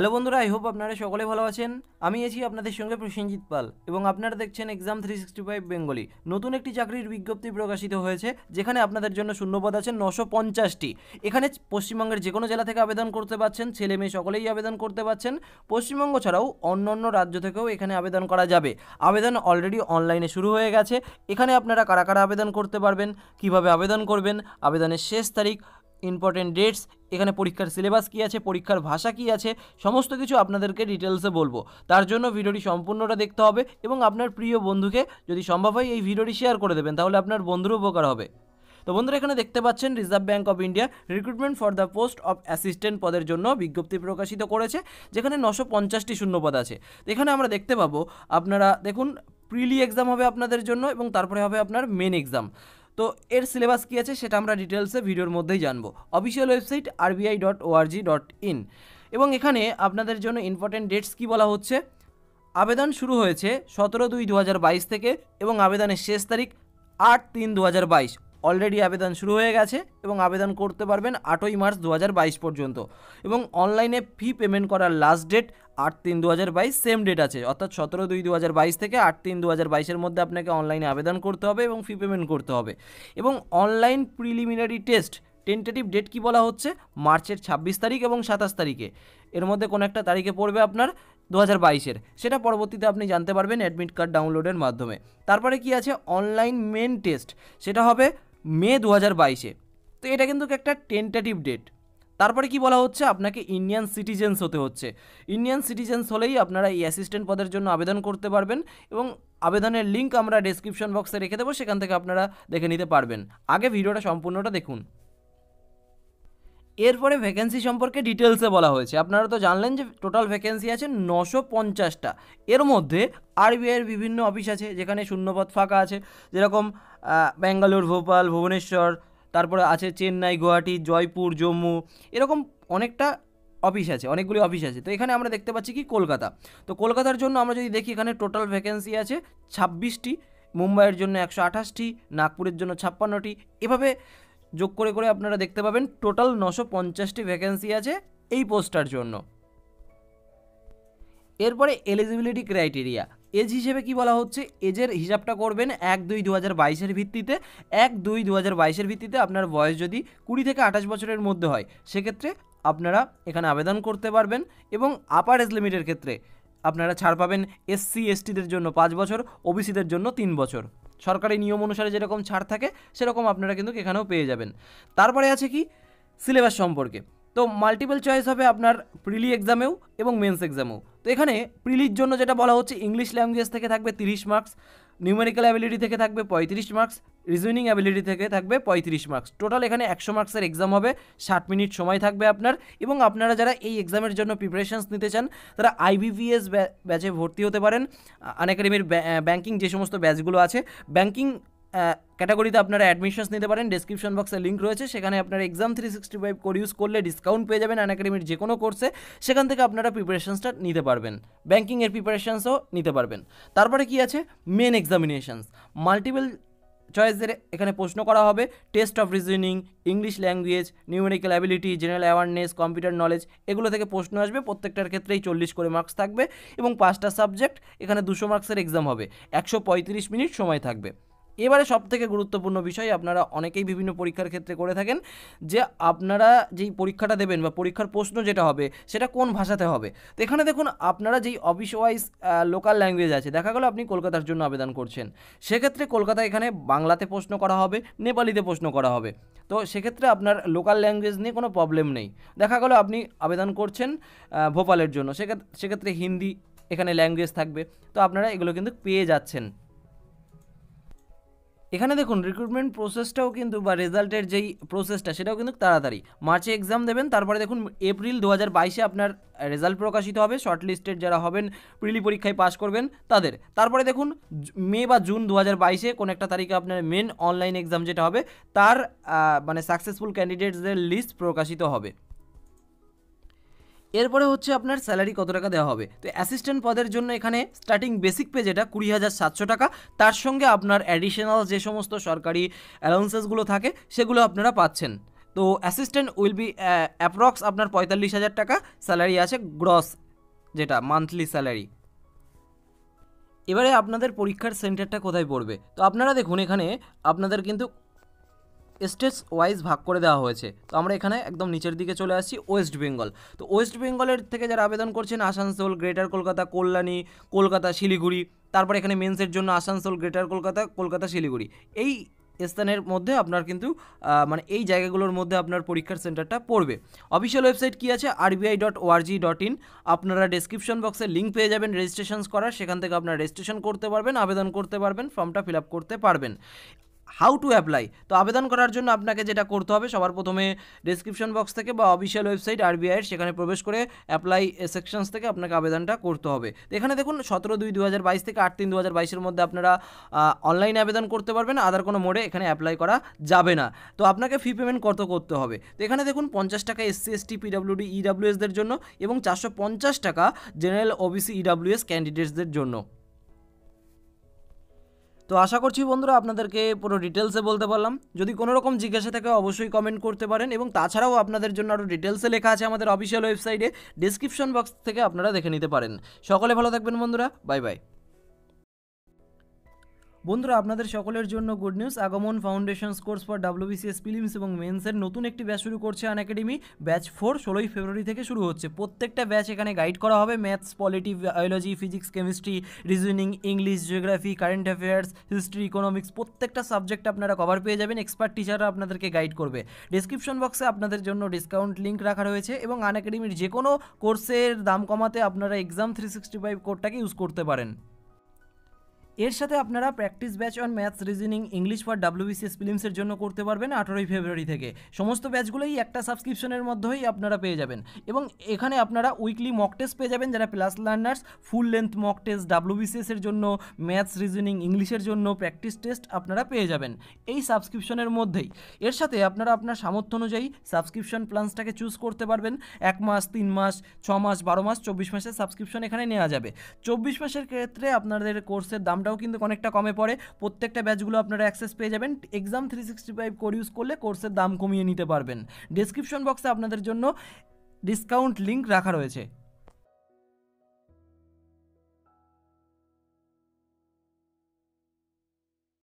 hello বন্ধুরা I hope আপনারা সকলে ভালো আছেন আমি আছি আপনাদের সঙ্গে প্রসেনজিৎ পাল এবং আপনারা দেখছেন exam three sixty five Bengali নতুন একটি চাকরির বিজ্ঞপ্তি প্রকাশিত হয়েছে যেখানে আপনাদের জন্য শূন্যপদ আছে নশো পঞ্চাশটি এখানে পশ্চিমবঙ্গের যে কোনো জেলা থেকে আবেদন করতে পারছেন ছেলে মেয়ে সকলেই আবেদন করতে পারছেন পশ্চিমবঙ্গ ছাড়াও অন্য অন্য রাজ্য থেকেও এখানে আবেদন করা যাবে আবেদন অলরেডি অনলাইনে শুরু হয়ে গেছে এখানে আপনারা কারা কারা আবেদন করতে পারবেন কিভাবে আবেদন করবেন আবেদনের শেষ তারিখ ইম্পর্টেন্ট ডেটস এখানে পরীক্ষার সিলেবাস কী আছে পরীক্ষার ভাষা কী আছে সমস্ত কিছু আপনাদেরকে ডিটেলসে বলবো তার জন্য ভিডিওটি সম্পূর্ণটা দেখতে হবে এবং আপনার প্রিয় বন্ধুকে যদি সম্ভব হয় এই ভিডিওটি শেয়ার করে দেবেন তাহলে আপনার বন্ধুর উপকার হবে তো বন্ধুরা এখানে দেখতে পাচ্ছেন Reserve Bank of India recruitment for the post of assistant পদের জন্য বিজ্ঞপ্তি প্রকাশিত করেছে যেখানে নশো পঞ্চাশটি শূন্যপদ আছে এখানে আমরা দেখতে পাবো আপনারা দেখুন প্রিলি এক্সাম হবে আপনাদের জন্য এবং তারপরে হবে আপনার মেন এক্সাম তো এর সিলেবাস কী আছে সেটা আমরা ডিটেলসে ভিডিওর মধ্যেই জানবো official website RBI dot O R G dot in এবং এখানে আপনাদের জন্য ইম্পর্টেন্ট ডেটস কী বলা হচ্ছে আবেদন শুরু হয়েছে সতেরো দুই দু থেকে এবং আবেদনের শেষ তারিখ আট তিন দু অলরেডি আবেদন শুরু হয়ে গেছে এবং আবেদন করতে পারবেন আটই মার্চ দু পর্যন্ত এবং অনলাইনে ফি পেমেন্ট করার লাস্ট ডেট আট তিন দু সেম ডেট আছে অর্থাৎ সতেরো দুই দু থেকে আট তিন দু হাজার মধ্যে আপনাকে অনলাইনে আবেদন করতে হবে এবং ফি পেমেন্ট করতে হবে এবং online preliminary test tentative date কি বলা হচ্ছে মার্চের ছাব্বিশ তারিখ এবং সাতাশ তারিখে এর মধ্যে কোনো একটা তারিখে পড়বে আপনার দু হাজার বাইশের সেটা পরবর্তীতে আপনি জানতে পারবেন অ্যাডমিট কার্ড ডাউনলোডের মাধ্যমে তারপরে কি আছে অনলাইন মেন টেস্ট সেটা হবে মে দু হাজার বাইশে তো এটা কিন্তু একটা টেন্টেটিভ ডেট তারপরে কি বলা হচ্ছে আপনাকে ইন্ডিয়ান সিটিজেন্স হতে হচ্ছে ইন্ডিয়ান সিটিজেন্স হলেই আপনারা এই অ্যাসিস্ট্যান্ট পদের জন্য আবেদন করতে পারবেন এবং আবেদনের লিঙ্ক আমরা ডেসক্রিপশন বক্সে রেখে দেবো সেখান থেকে আপনারা দেখে নিতে পারবেন আগে ভিডিওটা সম্পূর্ণটা দেখুন এরপরে ভ্যাকেন্সি সম্পর্কে ডিটেলসে বলা হয়েছে আপনারা তো জানলেন যে টোটাল ভ্যাকেন্সি আছে নশো পঞ্চাশটা এর মধ্যে আরবিআইয়ের বিভিন্ন অফিস আছে যেখানে শূন্যপদ ফাঁকা আছে যেরকম ব্যাঙ্গালোর ভোপাল ভুবনেশ্বর তারপরে আছে চেন্নাই গুয়াহাটি জয়পুর জম্মু এরকম অনেকটা অফিস আছে অনেকগুলি অফিস আছে তো এখানে আমরা দেখতে পাচ্ছি কি কলকাতা তো কলকাতার জন্য আমরা যদি দেখি এখানে টোটাল ভ্যাকেন্সি আছে ছাব্বিশটি মুম্বাইয়ের জন্য একশো আঠাশটি নাগপুরের জন্য ছাপ্পান্নটি এভাবে যোগ করে করে আপনারা দেখতে পাবেন টোটাল নশো পঞ্চাশটি ভ্যাকেন্সি আছে এই পোস্টটার জন্য এরপরে এলিজিবিলিটি ক্রাইটেরিয়া এজ হিসেবে কি বলা হচ্ছে এজের হিসাবটা করবেন এক দুই দু হাজার বাইশের ভিত্তিতে এক দুই দু হাজার বাইশের ভিত্তিতে আপনার বয়স যদি কুড়ি থেকে আঠাশ বছরের মধ্যে হয় সেক্ষেত্রে আপনারা এখানে আবেদন করতে পারবেন এবং আপার এজ লিমিটের ক্ষেত্রে আপনারা ছাড় পাবেন এসসি এসটিদের জন্য পাঁচ বছর ওবিসিদের জন্য তিন বছর সরকারি নিয়ম অনুসারে যেরকম ছাড় থাকে সেরকম আপনারা কিন্তু এখানেও পেয়ে যাবেন তারপরে আছে কি সিলেবাস সম্পর্কে তো মাল্টিপল চয়েস হবে আপনার প্রিলি এক্সামেও এবং মেন্স এক্সামেও তো এখানে প্রিলির জন্য যেটা বলা হচ্ছে ইংলিশ ল্যাঙ্গুয়েজ থেকে থাকবে তিরিশ মার্কস নিউমেরিক্যাল অ্যাবিলিটি থেকে থাকবে পঁয়ত্রিশ মার্কস রিজনিং অ্যাবিলিটি থেকে থাকবে পঁয়ত্রিশ মার্কস টোটাল এখানে একশো মার্কসের এক্সাম হবে ষাট মিনিট সময় থাকবে আপনার এবং আপনারা যারা এই এক্সামের জন্য প্রিপারেশানস নিতে চান তারা আইবিপিএস ব্যাচে ভর্তি হতে পারেন আন একাডেমির ব্যাঙ্কিং যে সমস্ত ব্যাচগুলো আছে ব্যাঙ্কিং ক্যাটাগরিতে আপনারা অ্যাডমিশনস নিতে পারেন ডিসক্রিপশন বক্সে লিঙ্ক রয়েছে সেখানে আপনারা exam three sixty five code use করলে ডিসকাউন্ট পেয়ে যাবেন অ্যান যে কোনো কোর্সে সেখান থেকে আপনারা প্রিপারেশনসটা নিতে পারবেন ব্যাঙ্কিংয়ের প্রিপারেশনসও নিতে পারবেন তারপরে কি আছে মেন এক্সামিনেশনস মাল্টিপল চয়েসের এখানে প্রশ্ন করা হবে test of reasoning English language numerical ability general awareness computer knowledge এগুলো থেকে প্রশ্ন আসবে প্রত্যেকটার ক্ষেত্রেই চল্লিশ করে মার্কস থাকবে এবং পাঁচটা সাবজেক্ট এখানে দুশো মার্কসের এক্সাম হবে একশো মিনিট সময় থাকবে এবারে সব থেকে গুরুত্বপূর্ণ বিষয় আপনারা অনেকেই বিভিন্ন পরীক্ষার ক্ষেত্রে করে থাকেন যে আপনারা যেই পরীক্ষাটা দেবেন বা পরীক্ষার প্রশ্ন যেটা হবে সেটা কোন ভাষাতে হবে তো এখানে দেখুন আপনারা যেই অফিস ওয়াইজ লোকাল ল্যাঙ্গুয়েজ আছে দেখা গেল আপনি কলকাতার জন্য আবেদন করছেন সেক্ষেত্রে কলকাতা এখানে বাংলাতে প্রশ্ন করা হবে নেপালিতে প্রশ্ন করা হবে তো সেক্ষেত্রে আপনার লোকাল ল্যাঙ্গুয়েজ নিয়ে কোনো প্রবলেম নেই দেখা গেল আপনি আবেদন করছেন ভোপালের জন্য সেক্ষেত্রে হিন্দি এখানে ল্যাঙ্গুয়েজ থাকবে তো আপনারা এগুলো কিন্তু পেয়ে যাচ্ছেন এখানে দেখুন রিক্রুটমেন্ট প্রসেসটাও কিন্তু বা রেজাল্টের যেই প্রসেসটা সেটাও কিন্তু তাড়াতাড়ি মার্চে এক্সাম দেবেন তারপরে দেখুন এপ্রিল দু হাজার বাইশে আপনার রেজাল্ট প্রকাশিত হবে শর্টলিস্টেড যারা হবেন প্রিলি পরীক্ষায় পাস করবেন তাদের তারপরে দেখুন মে বা জুন দু হাজার বাইশে কোনো একটা তারিখে আপনার মেন অনলাইন এক্সাম যেটা হবে তার মানে সাকসেসফুল ক্যান্ডিডেটসদের লিস্ট প্রকাশিত হবে এরপরে হচ্ছে আপনার স্যালারি কত টাকা দেওয়া হবে তো অ্যাসিস্ট্যান্ট পদের জন্য এখানে স্টার্টিং বেসিক পে যেটা কুড়ি হাজার সাতশো টাকা তার সঙ্গে আপনার অ্যাডিশনাল যে সমস্ত সরকারি অ্যালাউন্সেসগুলো থাকে সেগুলো আপনারা পাচ্ছেন তো অ্যাসিস্ট্যান্ট উইল বি অ্যাপ্রক্স আপনার পঁয়তাল্লিশ হাজার টাকা স্যালারি আছে গ্রস যেটা মান্থলি স্যালারি এবারে আপনাদের পরীক্ষার সেন্টারটা কোথায় পড়বে তো আপনারা দেখুন এখানে আপনাদের কিন্তু স্টেটস ওয়াইজ ভাগ করে দেওয়া হয়েছে তো আমরা এখানে একদম নিচের দিকে চলে আসছি ওয়েস্ট বেঙ্গল তো ওয়েস্ট বেঙ্গলের থেকে যারা আবেদন করছেন আসানসোল গ্রেটার কলকাতা কল্যাণী কলকাতা শিলিগুড়ি তারপর এখানে মেন্সের জন্য আসানসোল গ্রেটার কলকাতা কলকাতা শিলিগুড়ি এই স্থানের মধ্যে আপনার কিন্তু মানে এই জায়গাগুলোর মধ্যে আপনার পরীক্ষার সেন্টারটা পড়বে অফিসিয়াল ওয়েবসাইট কী আছে RBI dot O R G dot in আপনারা ডিসক্রিপশন বক্সে লিঙ্ক পেয়ে যাবেন রেজিস্ট্রেশন করার সেখান থেকে আপনারা রেজিস্ট্রেশন করতে পারবেন আবেদন করতে পারবেন ফর্মটা ফিল আপ করতে পারবেন হাউ টু অ্যাপ্লাই তো আবেদন করার জন্য আপনাকে যেটা করতে হবে সবার প্রথমে ডিসক্রিপশন বক্স থেকে বা অফিসিয়াল ওয়েবসাইট আরবিআইয়ের সেখানে প্রবেশ করে অ্যাপ্লাই সেকশনস থেকে আপনাকে আবেদনটা করতে হবে এখানে দেখুন সতেরো দুই দু হাজার বাইশ থেকে আট তিন দু হাজার বাইশের মধ্যে আপনারা অনলাইনে আবেদন করতে পারবেন আদার কোনো মোডে এখানে অ্যাপ্লাই করা যাবে না তো আপনাকে ফি পেমেন্ট কত করতে হবে তো এখানে দেখুন পঞ্চাশ টাকা এসসি এসটি পিডাব্লিউডি ইডাব্লিউএসদের জন্য এবং চারশো পঞ্চাশ টাকা জেনারেল ওবিসি ইডাব্লিউএস ক্যান্ডিডেটসদের জন্য তো আশা করছি বন্ধুরা আপনাদেরকে পুরো ডিটেলসে বলতে পারলাম যদি কোনো রকম জিজ্ঞাসা থাকে অবশ্যই কমেন্ট করতে পারেন এবং তাছাড়াও আপনাদের জন্য আরও ডিটেলসে লেখা আছে আমাদের অফিসিয়াল ওয়েবসাইটে ডিসক্রিপশন বক্স থেকে আপনারা দেখে নিতে পারেন সকলে ভালো থাকবেন বন্ধুরা বাই বাই বন্ধুরা আপনাদের সকলের জন্য good news Agaman foundation course for WBCS prelims এবং মেন্সের নতুন একটি ব্যাচ শুরু করছে আন একাডেমি ব্যাচ ফোর ষোলোই ফেব্রুয়ারি থেকে শুরু হচ্ছে প্রত্যেকটা ব্যাচ এখানে গাইড করা হবে maths polity biology physics chemistry reasoning English geography current affairs history economics প্রত্যেকটা সাবজেক্ট আপনারা কভার পেয়ে যাবেন এক্সপার্ট টিচাররা আপনাদেরকে গাইড করবে ডিসক্রিপশন বক্সে আপনাদের জন্য ডিসকাউন্ট লিঙ্ক রাখা রয়েছে এবং আন একাডেমির যে কোনো কোর্সের দাম কমাতে আপনারা এক্সাম থ্রি সিক্সটি ফাইভ কোডটাকে ইউজ করতে পারেন এর সাথে আপনারা practice batch on maths reasoning English for WBCS ফিলিমসের জন্য করতে পারবেন আঠেরোই ফেব্রুয়ারি থেকে সমস্ত ব্যাচগুলোই একটা সাবস্ক্রিপশনের মধ্যেই আপনারা পেয়ে যাবেন এবং এখানে আপনারা উইকলি মক টেস্ট পেয়ে যাবেন যারা plus learners full length mock test ডাব্লিউবিসিএসের জন্য ম্যাথস রিজনিং ইংলিশের জন্য প্র্যাকটিস টেস্ট আপনারা পেয়ে যাবেন এই সাবস্ক্রিপশনের মধ্যেই এর সাথে আপনারা আপনার সামর্থ্য অনুযায়ী সাবস্ক্রিপশন প্ল্যান্সটাকে চুজ করতে পারবেন এক মাস তিন মাস ছ মাস বারো মাস চব্বিশ মাসের সাবস্ক্রিপশন এখানে নেওয়া যাবে চব্বিশ মাসের ক্ষেত্রে আপনাদের কোর্সের দামটা দামটাও কিন্তু অনেকটা কমে পড়ে প্রত্যেকটা ব্যাচগুলো আপনারা অ্যাক্সেস পেয়ে যাবেন exam three sixty five code use করলে কোর্সের দাম কমিয়ে নিতে পারবেন ডেসক্রিপশন বক্সে আপনাদের জন্য ডিসকাউন্ট লিঙ্ক রাখা রয়েছে